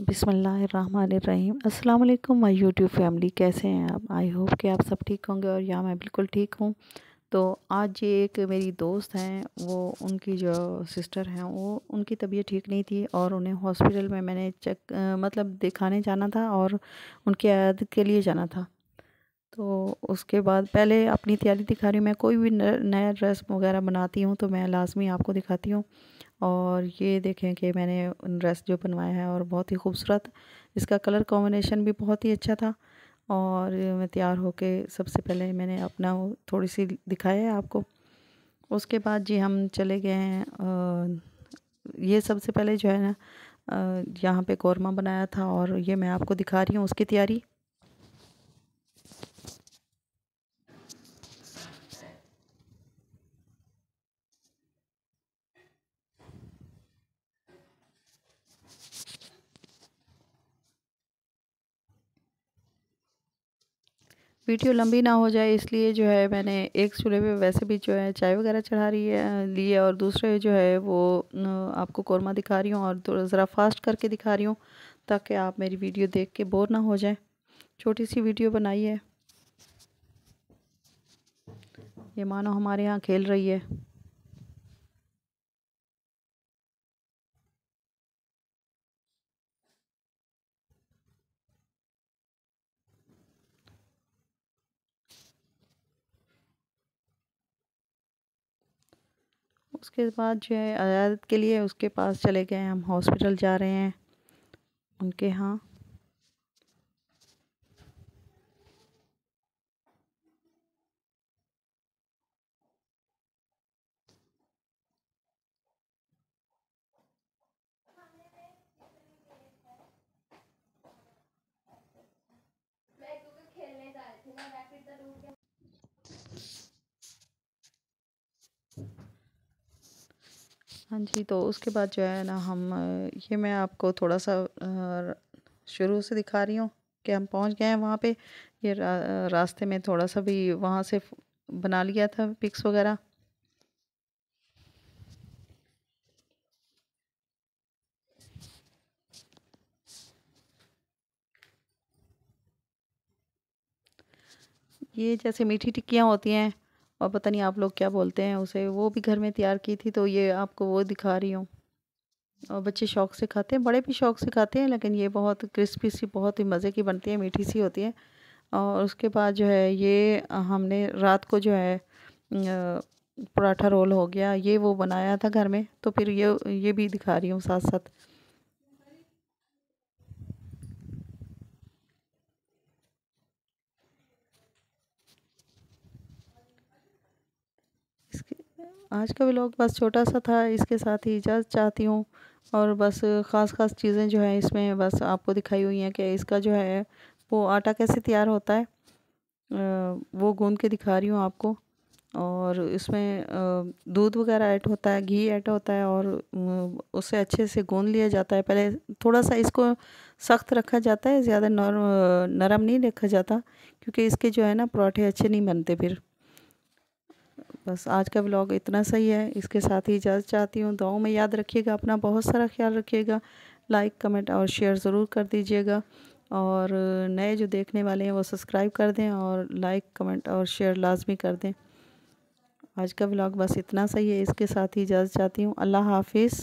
बिसमीम अल्लाम my YouTube family कैसे हैं आप आई होप कि आप सब ठीक होंगे और यहाँ मैं बिल्कुल ठीक हूँ तो आज ये एक मेरी दोस्त हैं वो उनकी जो सिस्टर हैं वो उनकी तबीयत ठीक नहीं थी और उन्हें हॉस्पिटल में मैंने चेक मतलब दिखाने जाना था और उनकी आयाद के लिए जाना था तो उसके बाद पहले अपनी तैयारी दिखा रही हूँ मैं कोई भी नया ड्रेस वगैरह बनाती हूँ तो मैं लाजमी आपको दिखाती हूँ और ये देखें कि मैंने ड्रेस जो बनवाया है और बहुत ही खूबसूरत इसका कलर कॉम्बिनेशन भी बहुत ही अच्छा था और मैं तैयार होके सबसे पहले मैंने अपना थोड़ी सी दिखाया है आपको उसके बाद जी हम चले गए हैं ये सबसे पहले जो है ना यहाँ पे कौरमा बनाया था और ये मैं आपको दिखा रही हूँ उसकी तैयारी वीडियो लंबी ना हो जाए इसलिए जो है मैंने एक चूल्हे पे वैसे भी जो है चाय वगैरह चढ़ा रही है लिए और दूसरे जो है वो आपको कौरमा दिखा रही हूँ और ज़रा फास्ट करके दिखा रही हूँ ताकि आप मेरी वीडियो देख के बोर ना हो जाए छोटी सी वीडियो बनाई है ये मानो हमारे यहाँ खेल रही है उसके बाद जो है अदालत के लिए उसके पास चले गए हम हॉस्पिटल जा रहे हैं उनके यहाँ हाँ जी तो उसके बाद जो है ना हम ये मैं आपको थोड़ा सा शुरू से दिखा रही हूँ कि हम पहुँच गए हैं वहाँ पे ये रा, रास्ते में थोड़ा सा भी वहाँ से बना लिया था पिक्स वगैरह ये जैसे मीठी टिक्कियाँ होती हैं और पता नहीं आप लोग क्या बोलते हैं उसे वो भी घर में तैयार की थी तो ये आपको वो दिखा रही हूँ और बच्चे शौक से खाते हैं बड़े भी शौक से खाते हैं लेकिन ये बहुत क्रिस्पी सी बहुत ही मज़े की बनती है मीठी सी होती है और उसके बाद जो है ये हमने रात को जो है पराठा रोल हो गया ये वो बनाया था घर में तो फिर ये ये भी दिखा रही हूँ साथ साथ आज का लोग बस छोटा सा था इसके साथ ही इजाज़त चाहती हूँ और बस ख़ास ख़ास चीज़ें जो है इसमें बस आपको दिखाई हुई हैं कि इसका जो है वो आटा कैसे तैयार होता है वो गूँध के दिखा रही हूँ आपको और इसमें दूध वगैरह ऐड होता है घी ऐड होता है और उसे अच्छे से गूंद लिया जाता है पहले थोड़ा सा इसको सख्त रखा जाता है ज़्यादा नरम नहीं रखा जाता क्योंकि इसके जो है ना पराठे अच्छे नहीं बनते फिर बस आज का व्लॉग इतना सही है इसके साथ ही इजाज़त चाहती हूँ दुआओं में याद रखिएगा अपना बहुत सारा ख्याल रखिएगा लाइक कमेंट और शेयर ज़रूर कर दीजिएगा और नए जो देखने वाले हैं वो सब्सक्राइब कर दें और लाइक कमेंट और शेयर लाजमी कर दें आज का व्लॉग बस इतना सही है इसके साथ ही इजाज़त चाहती हूँ अल्लाह हाफिज़